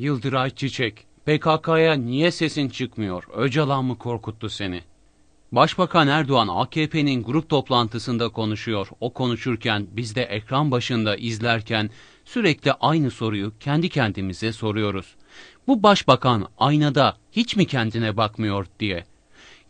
Yıldıray Çiçek, PKK'ya niye sesin çıkmıyor? Öcalan mı korkuttu seni? Başbakan Erdoğan AKP'nin grup toplantısında konuşuyor. O konuşurken biz de ekran başında izlerken sürekli aynı soruyu kendi kendimize soruyoruz. Bu başbakan aynada hiç mi kendine bakmıyor diye.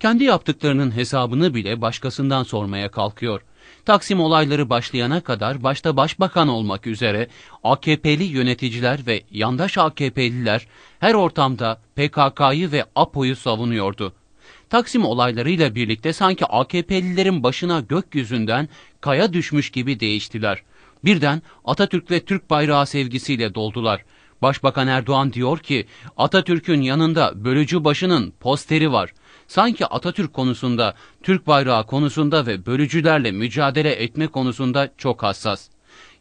Kendi yaptıklarının hesabını bile başkasından sormaya kalkıyor. Taksim olayları başlayana kadar başta başbakan olmak üzere AKP'li yöneticiler ve yandaş AKP'liler her ortamda PKK'yı ve APO'yu savunuyordu. Taksim olaylarıyla birlikte sanki AKP'lilerin başına gökyüzünden kaya düşmüş gibi değiştiler. Birden Atatürk ve Türk bayrağı sevgisiyle doldular. Başbakan Erdoğan diyor ki Atatürk'ün yanında bölücü başının posteri var sanki Atatürk konusunda, Türk bayrağı konusunda ve bölücülerle mücadele etme konusunda çok hassas.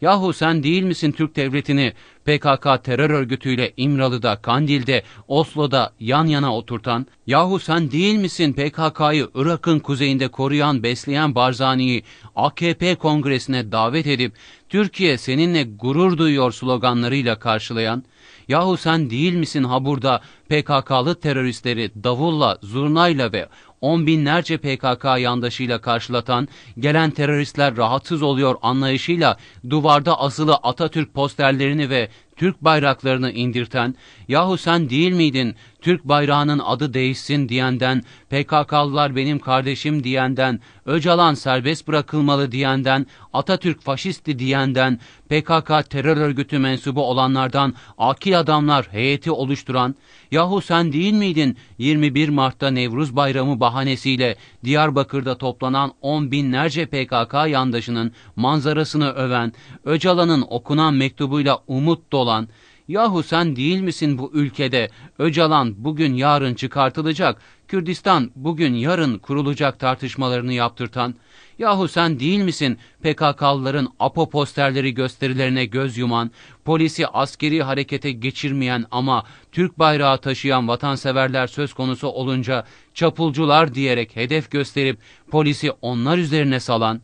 Yahu sen değil misin Türk devletini PKK terör örgütüyle İmralı'da, Kandil'de, Oslo'da yan yana oturtan? Yahu sen değil misin PKK'yı Irak'ın kuzeyinde koruyan, besleyen Barzani'yi AKP kongresine davet edip Türkiye seninle gurur duyuyor sloganlarıyla karşılayan? Yahu sen değil misin Habur'da PKK'lı teröristleri davulla, zurnayla ve on binlerce PKK yandaşıyla karşılatan gelen teröristler rahatsız oluyor anlayışıyla duvarda asılı Atatürk posterlerini ve Türk bayraklarını indirten yahu sen değil miydin Türk bayrağının adı değişsin diyenden, PKK'lılar benim kardeşim diyenden, Öcalan serbest bırakılmalı diyenden, Atatürk faşisti diyenden, PKK terör örgütü mensubu olanlardan akil adamlar heyeti oluşturan, yahu sen değil miydin 21 Mart'ta Nevruz Bayramı bahanesiyle Diyarbakır'da toplanan on binlerce PKK yandaşının manzarasını öven, Öcalan'ın okunan mektubuyla umut dolan, Yahu sen değil misin bu ülkede? Öcalan bugün yarın çıkartılacak, Kürdistan bugün yarın kurulacak tartışmalarını yaptırtan. Yahu sen değil misin PKK'lıların APO posterleri gösterilerine göz yuman, polisi askeri harekete geçirmeyen ama Türk bayrağı taşıyan vatanseverler söz konusu olunca çapulcular diyerek hedef gösterip polisi onlar üzerine salan?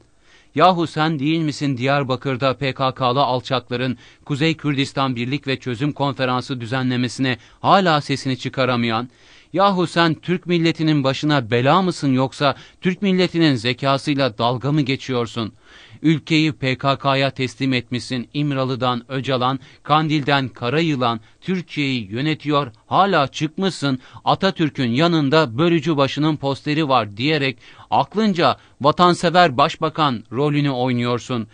Yahu sen değil misin Diyarbakır'da PKK'lı alçakların Kuzey Kürdistan Birlik ve Çözüm Konferansı düzenlemesine hala sesini çıkaramayan, yahu sen Türk milletinin başına bela mısın yoksa Türk milletinin zekasıyla dalga mı geçiyorsun? Ülkeyi PKK'ya teslim etmişsin İmralı'dan Öcalan, Kandil'den Karayılan, Türkiye'yi yönetiyor, hala çıkmışsın, Atatürk'ün yanında bölücü başının posteri var diyerek aklınca vatansever başbakan rolünü oynuyorsun.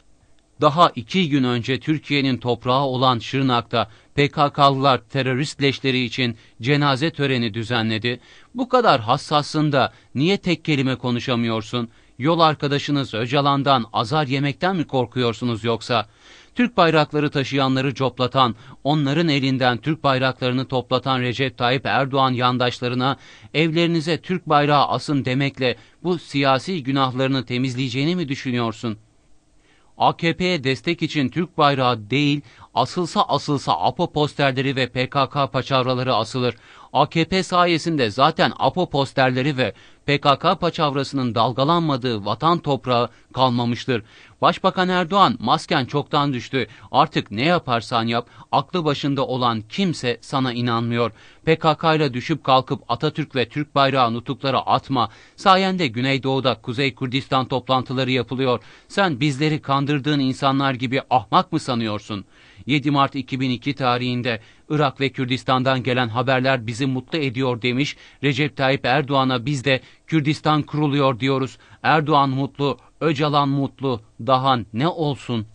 Daha iki gün önce Türkiye'nin toprağı olan Şırnak'ta PKK'lılar terörist leşleri için cenaze töreni düzenledi. Bu kadar hassasında niye tek kelime konuşamıyorsun? Yol arkadaşınız Öcalan'dan azar yemekten mi korkuyorsunuz yoksa? Türk bayrakları taşıyanları coplatan, onların elinden Türk bayraklarını toplatan Recep Tayyip Erdoğan yandaşlarına evlerinize Türk bayrağı asın demekle bu siyasi günahlarını temizleyeceğini mi düşünüyorsun? AKP'ye destek için Türk bayrağı değil, asılsa asılsa APO posterleri ve PKK paçavraları asılır. AKP sayesinde zaten APO posterleri ve PKK paçavrasının dalgalanmadığı vatan toprağı kalmamıştır. Başbakan Erdoğan masken çoktan düştü. Artık ne yaparsan yap aklı başında olan kimse sana inanmıyor. PKK ile düşüp kalkıp Atatürk ve Türk bayrağı nutuklara atma. Sayende Güneydoğu'da Kuzey Kürdistan toplantıları yapılıyor. Sen bizleri kandırdığın insanlar gibi ahmak mı sanıyorsun?'' 7 Mart 2002 tarihinde Irak ve Kürdistan'dan gelen haberler bizi mutlu ediyor demiş. Recep Tayyip Erdoğan'a biz de Kürdistan kuruluyor diyoruz. Erdoğan mutlu, Öcalan mutlu, daha ne olsun